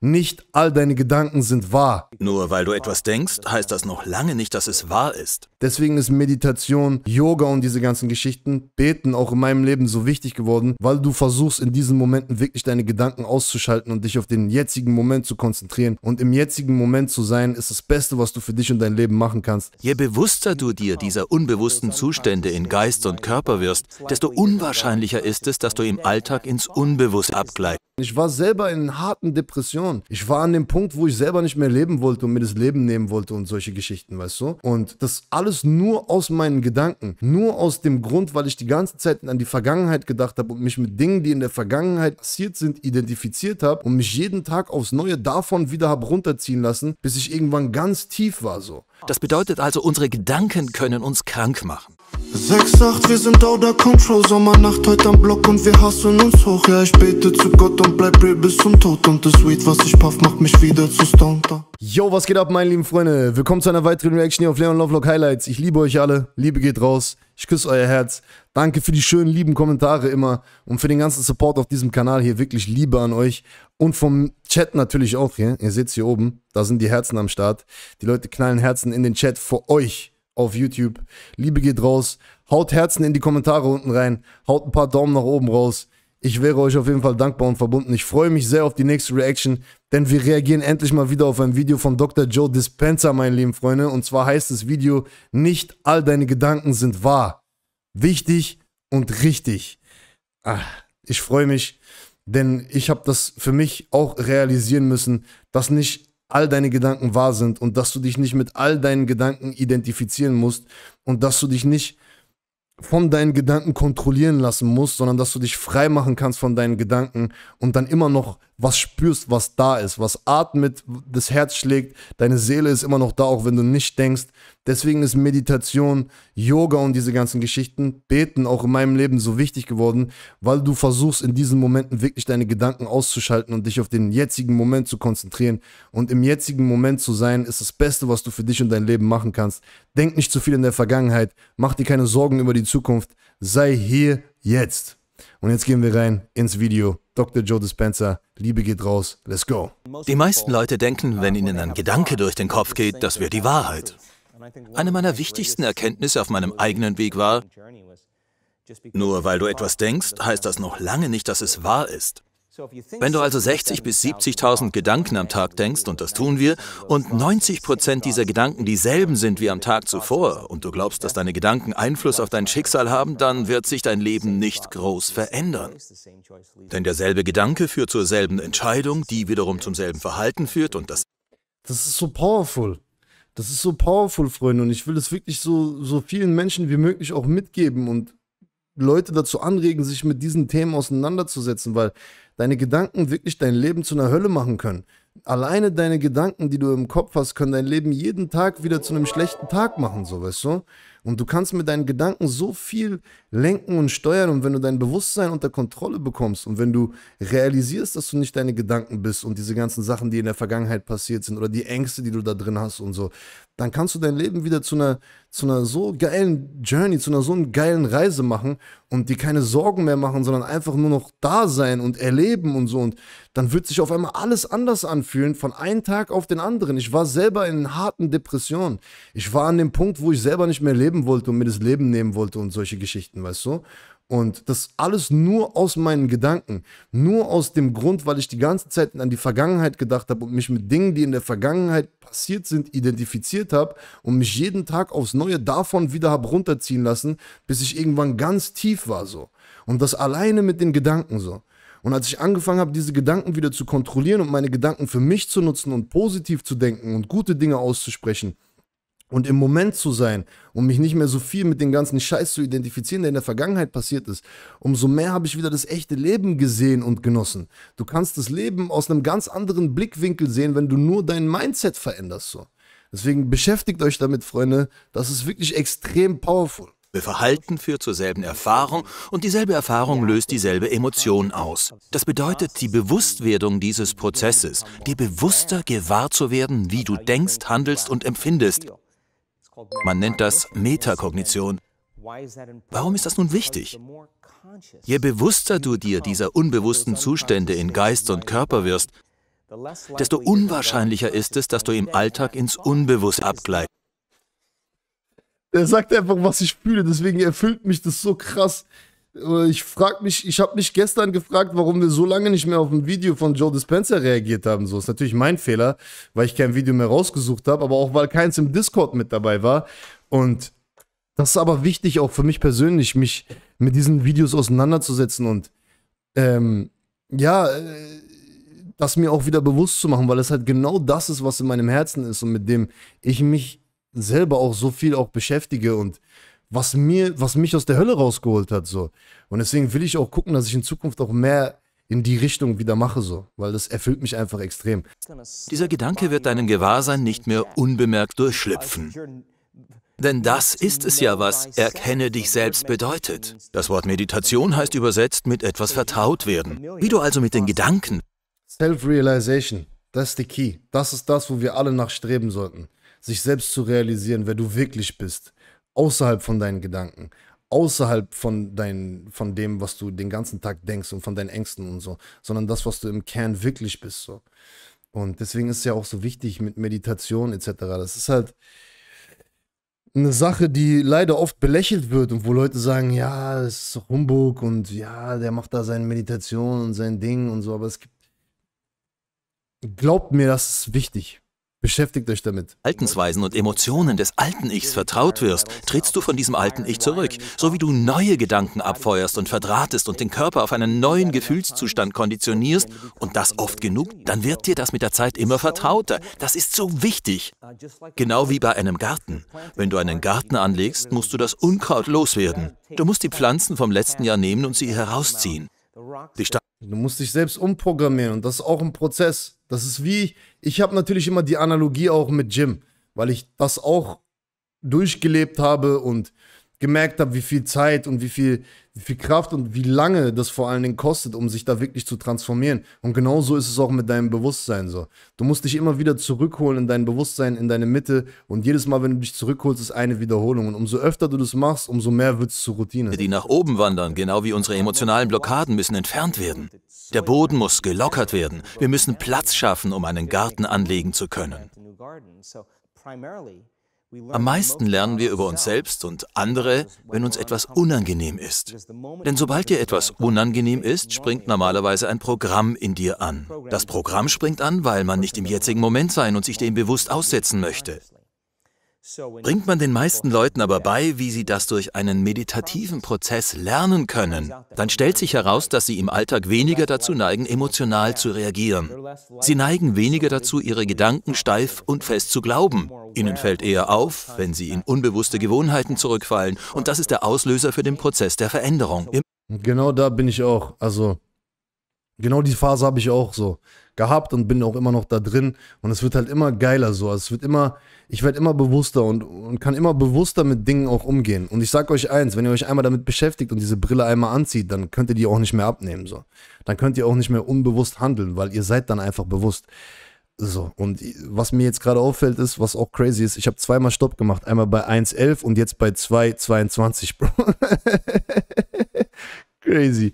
Nicht all deine Gedanken sind wahr. Nur weil du etwas denkst, heißt das noch lange nicht, dass es wahr ist. Deswegen ist Meditation, Yoga und diese ganzen Geschichten, Beten auch in meinem Leben so wichtig geworden, weil du versuchst in diesen Momenten wirklich deine Gedanken auszuschalten und dich auf den jetzigen Moment zu konzentrieren. Und im jetzigen Moment zu sein, ist das Beste, was du für dich und dein Leben machen kannst. Je bewusster du dir dieser unbewussten Zustände in Geist und Körper wirst, desto unwahrscheinlicher ist es, dass du im Alltag ins Unbewusste abgleitest. Ich war selber in harten Depressionen. Ich war an dem Punkt, wo ich selber nicht mehr leben wollte und mir das Leben nehmen wollte und solche Geschichten, weißt du? Und das alles nur aus meinen Gedanken. Nur aus dem Grund, weil ich die ganze Zeit an die Vergangenheit gedacht habe und mich mit Dingen, die in der Vergangenheit passiert sind, identifiziert habe und mich jeden Tag aufs Neue davon wieder habe runterziehen lassen, bis ich irgendwann ganz tief war so. Das bedeutet also, unsere Gedanken können uns krank machen. 6-8, wir sind out of control Sommernacht heute am Block und wir hassen uns hoch Ja, ich bete zu Gott und bleib real bis zum Tod Und das Weed, was ich puff, macht mich wieder zu Stonter Yo, was geht ab, meine lieben Freunde? Willkommen zu einer weiteren Reaction hier auf Leon Lovelock Highlights Ich liebe euch alle, Liebe geht raus Ich küsse euer Herz Danke für die schönen, lieben Kommentare immer Und für den ganzen Support auf diesem Kanal hier Wirklich Liebe an euch Und vom Chat natürlich auch hier Ihr seht es hier oben, da sind die Herzen am Start Die Leute knallen Herzen in den Chat für euch auf YouTube. Liebe geht raus. Haut Herzen in die Kommentare unten rein. Haut ein paar Daumen nach oben raus. Ich wäre euch auf jeden Fall dankbar und verbunden. Ich freue mich sehr auf die nächste Reaction, denn wir reagieren endlich mal wieder auf ein Video von Dr. Joe Dispenza, meine lieben Freunde. Und zwar heißt das Video, nicht all deine Gedanken sind wahr. Wichtig und richtig. Ach, ich freue mich, denn ich habe das für mich auch realisieren müssen, dass nicht all deine Gedanken wahr sind und dass du dich nicht mit all deinen Gedanken identifizieren musst und dass du dich nicht von deinen Gedanken kontrollieren lassen musst, sondern dass du dich frei machen kannst von deinen Gedanken und dann immer noch was spürst, was da ist, was atmet, das Herz schlägt, deine Seele ist immer noch da, auch wenn du nicht denkst. Deswegen ist Meditation, Yoga und diese ganzen Geschichten, Beten auch in meinem Leben so wichtig geworden, weil du versuchst in diesen Momenten wirklich deine Gedanken auszuschalten und dich auf den jetzigen Moment zu konzentrieren. Und im jetzigen Moment zu sein, ist das Beste, was du für dich und dein Leben machen kannst. Denk nicht zu viel in der Vergangenheit, mach dir keine Sorgen über die Zukunft, sei hier jetzt. Und jetzt gehen wir rein ins Video. Dr. Joe Dispenza, Liebe geht raus, let's go. Die meisten Leute denken, wenn ihnen ein Gedanke durch den Kopf geht, das wäre die Wahrheit. Eine meiner wichtigsten Erkenntnisse auf meinem eigenen Weg war, nur weil du etwas denkst, heißt das noch lange nicht, dass es wahr ist. Wenn du also 60 bis 70.000 Gedanken am Tag denkst, und das tun wir, und 90 dieser Gedanken dieselben sind wie am Tag zuvor, und du glaubst, dass deine Gedanken Einfluss auf dein Schicksal haben, dann wird sich dein Leben nicht groß verändern. Denn derselbe Gedanke führt zur selben Entscheidung, die wiederum zum selben Verhalten führt und das... Das ist so powerful. Das ist so powerful, Freunde, und ich will es wirklich so, so vielen Menschen wie möglich auch mitgeben und Leute dazu anregen, sich mit diesen Themen auseinanderzusetzen, weil deine Gedanken wirklich dein Leben zu einer Hölle machen können. Alleine deine Gedanken, die du im Kopf hast, können dein Leben jeden Tag wieder zu einem schlechten Tag machen, so weißt du? Und du kannst mit deinen Gedanken so viel lenken und steuern. Und wenn du dein Bewusstsein unter Kontrolle bekommst und wenn du realisierst, dass du nicht deine Gedanken bist und diese ganzen Sachen, die in der Vergangenheit passiert sind oder die Ängste, die du da drin hast und so, dann kannst du dein Leben wieder zu einer, zu einer so geilen Journey, zu einer so einen geilen Reise machen und dir keine Sorgen mehr machen, sondern einfach nur noch da sein und erleben und so. Und dann wird sich auf einmal alles anders anfühlen von einem Tag auf den anderen. Ich war selber in harten Depressionen. Ich war an dem Punkt, wo ich selber nicht mehr leben wollte und mir das Leben nehmen wollte und solche Geschichten, weißt du? Und das alles nur aus meinen Gedanken. Nur aus dem Grund, weil ich die ganze Zeit an die Vergangenheit gedacht habe und mich mit Dingen, die in der Vergangenheit passiert sind, identifiziert habe und mich jeden Tag aufs Neue davon wieder habe runterziehen lassen, bis ich irgendwann ganz tief war so. Und das alleine mit den Gedanken so. Und als ich angefangen habe, diese Gedanken wieder zu kontrollieren und meine Gedanken für mich zu nutzen und positiv zu denken und gute Dinge auszusprechen und im Moment zu sein und mich nicht mehr so viel mit dem ganzen Scheiß zu identifizieren, der in der Vergangenheit passiert ist, umso mehr habe ich wieder das echte Leben gesehen und genossen. Du kannst das Leben aus einem ganz anderen Blickwinkel sehen, wenn du nur dein Mindset veränderst. So. Deswegen beschäftigt euch damit, Freunde. Das ist wirklich extrem powerful. Verhalten führt zur selben Erfahrung und dieselbe Erfahrung löst dieselbe Emotion aus. Das bedeutet, die Bewusstwerdung dieses Prozesses, dir bewusster gewahr zu werden, wie du denkst, handelst und empfindest. Man nennt das Metakognition. Warum ist das nun wichtig? Je bewusster du dir dieser unbewussten Zustände in Geist und Körper wirst, desto unwahrscheinlicher ist es, dass du im Alltag ins Unbewusste abgleitest. Er sagt einfach, was ich fühle. Deswegen erfüllt mich das so krass. Äh, ich frag mich, ich habe mich gestern gefragt, warum wir so lange nicht mehr auf ein Video von Joe Dispenza reagiert haben. So ist natürlich mein Fehler, weil ich kein Video mehr rausgesucht habe, aber auch weil keins im Discord mit dabei war. Und das ist aber wichtig auch für mich persönlich, mich mit diesen Videos auseinanderzusetzen und ähm, ja, äh, das mir auch wieder bewusst zu machen, weil es halt genau das ist, was in meinem Herzen ist und mit dem ich mich selber auch so viel auch beschäftige und was mir, was mich aus der Hölle rausgeholt hat, so. Und deswegen will ich auch gucken, dass ich in Zukunft auch mehr in die Richtung wieder mache, so, weil das erfüllt mich einfach extrem. Dieser Gedanke wird deinem Gewahrsein nicht mehr unbemerkt durchschlüpfen. Denn das ist es ja, was erkenne dich selbst bedeutet. Das Wort Meditation heißt übersetzt mit etwas vertraut werden. Wie du also mit den Gedanken. Self-Realization, das ist der Key. Das ist das, wo wir alle nachstreben sollten sich selbst zu realisieren, wer du wirklich bist, außerhalb von deinen Gedanken, außerhalb von, dein, von dem, was du den ganzen Tag denkst und von deinen Ängsten und so, sondern das, was du im Kern wirklich bist. So. Und deswegen ist es ja auch so wichtig mit Meditation etc. Das ist halt eine Sache, die leider oft belächelt wird und wo Leute sagen, ja, es ist Humbug und ja, der macht da seine Meditation und sein Ding und so, aber es gibt, glaubt mir, das ist wichtig. Beschäftigt euch damit. Verhaltensweisen und Emotionen des alten Ichs vertraut wirst, trittst du von diesem alten Ich zurück, so wie du neue Gedanken abfeuerst und verdrahtest und den Körper auf einen neuen Gefühlszustand konditionierst und das oft genug, dann wird dir das mit der Zeit immer vertrauter. Das ist so wichtig. Genau wie bei einem Garten. Wenn du einen Garten anlegst, musst du das Unkraut loswerden. Du musst die Pflanzen vom letzten Jahr nehmen und sie herausziehen. Die Sta Du musst dich selbst umprogrammieren und das ist auch ein Prozess. Das ist wie, ich habe natürlich immer die Analogie auch mit Jim, weil ich das auch durchgelebt habe und gemerkt habe, wie viel Zeit und wie viel, wie viel Kraft und wie lange das vor allen Dingen kostet, um sich da wirklich zu transformieren. Und genau so ist es auch mit deinem Bewusstsein so. Du musst dich immer wieder zurückholen in dein Bewusstsein, in deine Mitte. Und jedes Mal, wenn du dich zurückholst, ist eine Wiederholung. Und umso öfter du das machst, umso mehr wird es zur Routine. Die nach oben wandern, genau wie unsere emotionalen Blockaden, müssen entfernt werden. Der Boden muss gelockert werden. Wir müssen Platz schaffen, um einen Garten anlegen zu können. Am meisten lernen wir über uns selbst und andere, wenn uns etwas unangenehm ist. Denn sobald dir etwas unangenehm ist, springt normalerweise ein Programm in dir an. Das Programm springt an, weil man nicht im jetzigen Moment sein und sich dem bewusst aussetzen möchte bringt man den meisten Leuten aber bei, wie sie das durch einen meditativen Prozess lernen können, dann stellt sich heraus, dass sie im Alltag weniger dazu neigen, emotional zu reagieren. Sie neigen weniger dazu, ihre Gedanken steif und fest zu glauben. Ihnen fällt eher auf, wenn sie in unbewusste Gewohnheiten zurückfallen. Und das ist der Auslöser für den Prozess der Veränderung. Genau da bin ich auch. Also Genau die Phase habe ich auch so gehabt und bin auch immer noch da drin. Und es wird halt immer geiler so. Also es wird immer, ich werde immer bewusster und, und kann immer bewusster mit Dingen auch umgehen. Und ich sage euch eins, wenn ihr euch einmal damit beschäftigt und diese Brille einmal anzieht, dann könnt ihr die auch nicht mehr abnehmen so. Dann könnt ihr auch nicht mehr unbewusst handeln, weil ihr seid dann einfach bewusst. So, und was mir jetzt gerade auffällt, ist, was auch crazy ist, ich habe zweimal Stopp gemacht. Einmal bei 1,11 und jetzt bei 2,22, Bro. crazy.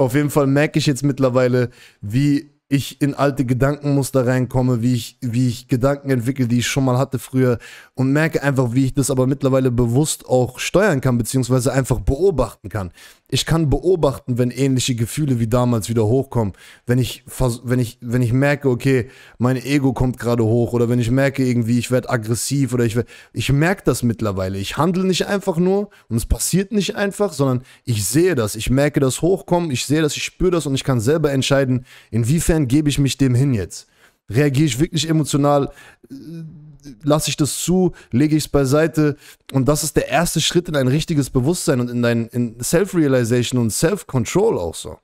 Auf jeden Fall merke ich jetzt mittlerweile, wie ich in alte Gedankenmuster reinkomme, wie ich, wie ich Gedanken entwickle, die ich schon mal hatte früher und merke einfach, wie ich das aber mittlerweile bewusst auch steuern kann, beziehungsweise einfach beobachten kann ich kann beobachten, wenn ähnliche Gefühle wie damals wieder hochkommen. Wenn ich, wenn ich, wenn ich merke, okay, mein Ego kommt gerade hoch oder wenn ich merke irgendwie, ich werde aggressiv oder ich werde, ich merke das mittlerweile. Ich handle nicht einfach nur und es passiert nicht einfach, sondern ich sehe das. Ich merke das hochkommen, ich sehe das, ich spüre das und ich kann selber entscheiden, inwiefern gebe ich mich dem hin jetzt. Reagiere ich wirklich emotional? lasse ich das zu, lege ich es beiseite. Und das ist der erste Schritt in ein richtiges Bewusstsein und in dein Self-Realization und Self-Control auch so.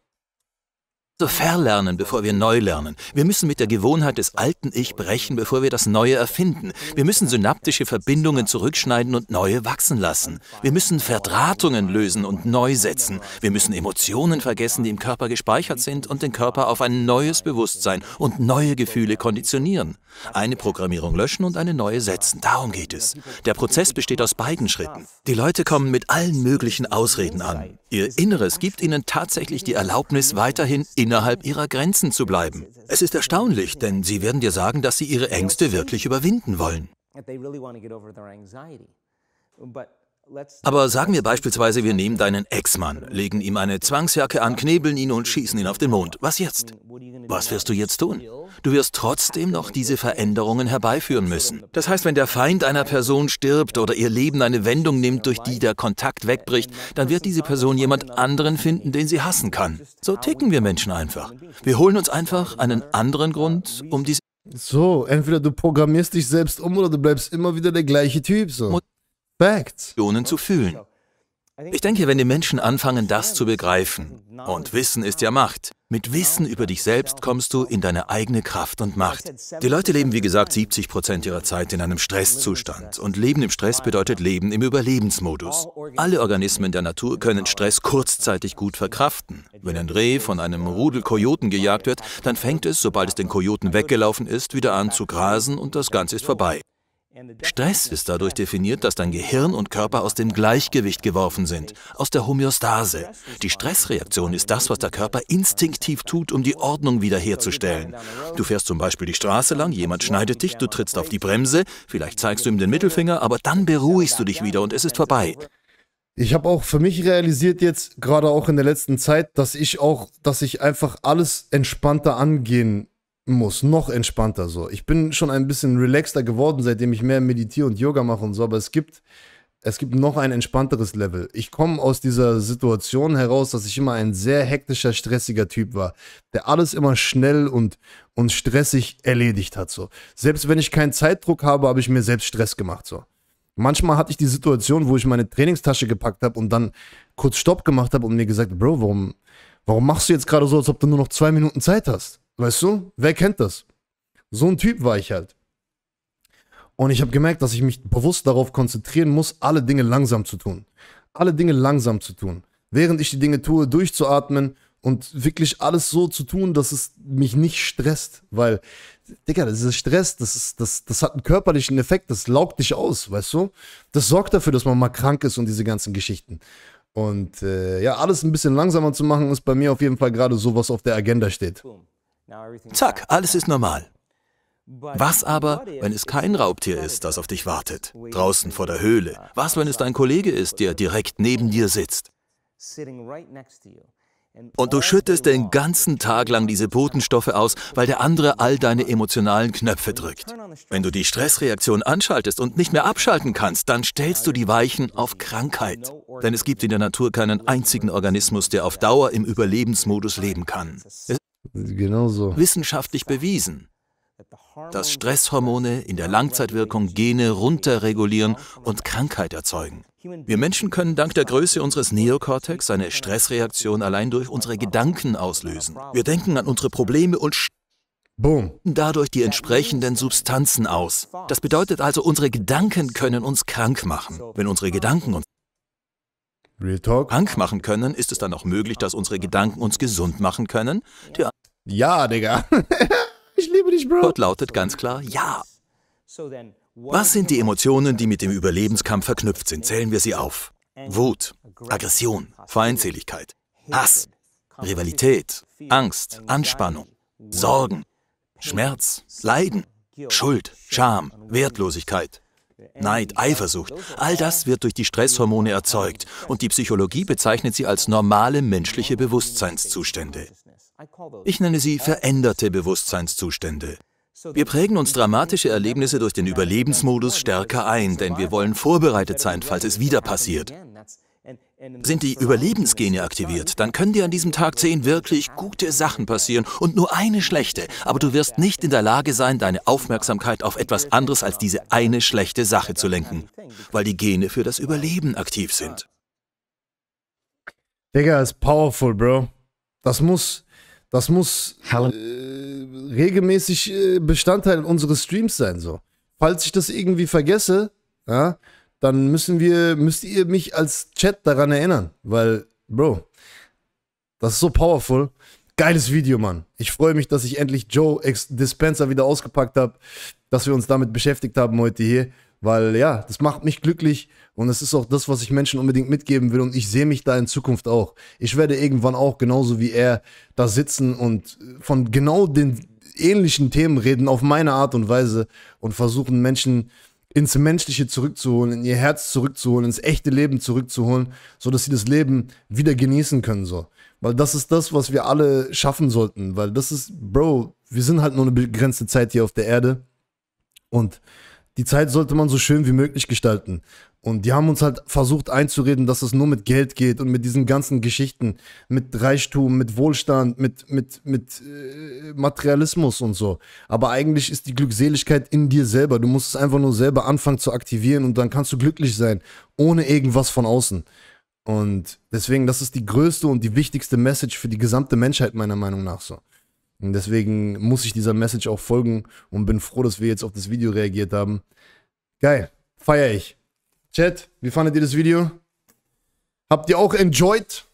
So verlernen, bevor wir neu lernen. Wir müssen mit der Gewohnheit des alten Ich brechen, bevor wir das Neue erfinden. Wir müssen synaptische Verbindungen zurückschneiden und neue wachsen lassen. Wir müssen Verdrahtungen lösen und neu setzen. Wir müssen Emotionen vergessen, die im Körper gespeichert sind und den Körper auf ein neues Bewusstsein und neue Gefühle konditionieren. Eine Programmierung löschen und eine neue setzen. Darum geht es. Der Prozess besteht aus beiden Schritten. Die Leute kommen mit allen möglichen Ausreden an. Ihr Inneres gibt ihnen tatsächlich die Erlaubnis, weiterhin in innerhalb ihrer Grenzen zu bleiben. Es ist erstaunlich, denn sie werden dir sagen, dass sie ihre Ängste wirklich überwinden wollen. Aber sagen wir beispielsweise, wir nehmen deinen Ex-Mann, legen ihm eine Zwangsjacke an, knebeln ihn und schießen ihn auf den Mond. Was jetzt? Was wirst du jetzt tun? Du wirst trotzdem noch diese Veränderungen herbeiführen müssen. Das heißt, wenn der Feind einer Person stirbt oder ihr Leben eine Wendung nimmt, durch die der Kontakt wegbricht, dann wird diese Person jemand anderen finden, den sie hassen kann. So ticken wir Menschen einfach. Wir holen uns einfach einen anderen Grund, um dies... So, entweder du programmierst dich selbst um oder du bleibst immer wieder der gleiche Typ. So. Emotionen zu fühlen. Ich denke, wenn die Menschen anfangen, das zu begreifen, und Wissen ist ja Macht, mit Wissen über dich selbst kommst du in deine eigene Kraft und Macht. Die Leute leben, wie gesagt, 70 Prozent ihrer Zeit in einem Stresszustand. Und Leben im Stress bedeutet Leben im Überlebensmodus. Alle Organismen der Natur können Stress kurzzeitig gut verkraften. Wenn ein Reh von einem Rudel Kojoten gejagt wird, dann fängt es, sobald es den Kojoten weggelaufen ist, wieder an zu grasen und das Ganze ist vorbei. Stress ist dadurch definiert, dass dein Gehirn und Körper aus dem Gleichgewicht geworfen sind, aus der Homöostase. Die Stressreaktion ist das, was der Körper instinktiv tut, um die Ordnung wiederherzustellen. Du fährst zum Beispiel die Straße lang, jemand schneidet dich, du trittst auf die Bremse, vielleicht zeigst du ihm den Mittelfinger, aber dann beruhigst du dich wieder und es ist vorbei. Ich habe auch für mich realisiert jetzt, gerade auch in der letzten Zeit, dass ich auch, dass ich einfach alles entspannter angehen muss noch entspannter so. Ich bin schon ein bisschen relaxter geworden, seitdem ich mehr meditiere und Yoga mache und so, aber es gibt es gibt noch ein entspannteres Level. Ich komme aus dieser Situation heraus, dass ich immer ein sehr hektischer, stressiger Typ war, der alles immer schnell und, und stressig erledigt hat. So. Selbst wenn ich keinen Zeitdruck habe, habe ich mir selbst Stress gemacht. So. Manchmal hatte ich die Situation, wo ich meine Trainingstasche gepackt habe und dann kurz Stopp gemacht habe und mir gesagt, Bro, warum, warum machst du jetzt gerade so, als ob du nur noch zwei Minuten Zeit hast? Weißt du? Wer kennt das? So ein Typ war ich halt. Und ich habe gemerkt, dass ich mich bewusst darauf konzentrieren muss, alle Dinge langsam zu tun. Alle Dinge langsam zu tun. Während ich die Dinge tue, durchzuatmen und wirklich alles so zu tun, dass es mich nicht stresst, weil, Digga, dieser Stress, das, ist, das, das hat einen körperlichen Effekt, das laugt dich aus, weißt du? Das sorgt dafür, dass man mal krank ist und diese ganzen Geschichten. Und äh, ja, alles ein bisschen langsamer zu machen, ist bei mir auf jeden Fall gerade so, was auf der Agenda steht. Boom. Zack, alles ist normal. Was aber, wenn es kein Raubtier ist, das auf dich wartet, draußen vor der Höhle? Was, wenn es dein Kollege ist, der direkt neben dir sitzt? Und du schüttest den ganzen Tag lang diese Botenstoffe aus, weil der andere all deine emotionalen Knöpfe drückt. Wenn du die Stressreaktion anschaltest und nicht mehr abschalten kannst, dann stellst du die Weichen auf Krankheit. Denn es gibt in der Natur keinen einzigen Organismus, der auf Dauer im Überlebensmodus leben kann. Genau Wissenschaftlich bewiesen, dass Stresshormone in der Langzeitwirkung Gene runterregulieren und Krankheit erzeugen. Wir Menschen können dank der Größe unseres Neokortex eine Stressreaktion allein durch unsere Gedanken auslösen. Wir denken an unsere Probleme und Boom. dadurch die entsprechenden Substanzen aus. Das bedeutet also, unsere Gedanken können uns krank machen. Wenn unsere Gedanken uns Real Talk. Hank machen können, ist es dann auch möglich, dass unsere Gedanken uns gesund machen können? Der ja, Digga. ich liebe dich, Bro. Gott lautet ganz klar ja. Was sind die Emotionen, die mit dem Überlebenskampf verknüpft sind? Zählen wir sie auf. Wut, Aggression, Feindseligkeit, Hass, Rivalität, Angst, Anspannung, Sorgen, Schmerz, Leiden, Schuld, Scham, Wertlosigkeit, Neid, Eifersucht, all das wird durch die Stresshormone erzeugt und die Psychologie bezeichnet sie als normale menschliche Bewusstseinszustände. Ich nenne sie veränderte Bewusstseinszustände. Wir prägen uns dramatische Erlebnisse durch den Überlebensmodus stärker ein, denn wir wollen vorbereitet sein, falls es wieder passiert. Sind die Überlebensgene aktiviert, dann können dir an diesem Tag 10 wirklich gute Sachen passieren und nur eine schlechte. Aber du wirst nicht in der Lage sein, deine Aufmerksamkeit auf etwas anderes als diese eine schlechte Sache zu lenken, weil die Gene für das Überleben aktiv sind. Digga, ist powerful, Bro. Das muss, das muss äh, regelmäßig äh, Bestandteil unseres Streams sein, so. Falls ich das irgendwie vergesse, ja, dann müssen wir, müsst ihr mich als Chat daran erinnern, weil, Bro, das ist so powerful. Geiles Video, Mann. Ich freue mich, dass ich endlich Joe Dispenser wieder ausgepackt habe, dass wir uns damit beschäftigt haben heute hier, weil ja, das macht mich glücklich und es ist auch das, was ich Menschen unbedingt mitgeben will und ich sehe mich da in Zukunft auch. Ich werde irgendwann auch genauso wie er da sitzen und von genau den ähnlichen Themen reden auf meine Art und Weise und versuchen Menschen ins Menschliche zurückzuholen, in ihr Herz zurückzuholen, ins echte Leben zurückzuholen, so dass sie das Leben wieder genießen können so. Weil das ist das, was wir alle schaffen sollten, weil das ist Bro, wir sind halt nur eine begrenzte Zeit hier auf der Erde und die Zeit sollte man so schön wie möglich gestalten. Und die haben uns halt versucht einzureden, dass es nur mit Geld geht und mit diesen ganzen Geschichten, mit Reichtum, mit Wohlstand, mit, mit, mit äh, Materialismus und so. Aber eigentlich ist die Glückseligkeit in dir selber. Du musst es einfach nur selber anfangen zu aktivieren und dann kannst du glücklich sein, ohne irgendwas von außen. Und deswegen, das ist die größte und die wichtigste Message für die gesamte Menschheit meiner Meinung nach so. Und deswegen muss ich dieser Message auch folgen und bin froh, dass wir jetzt auf das Video reagiert haben. Geil, feier ich. Chat, wie fandet ihr das Video? Habt ihr auch enjoyed?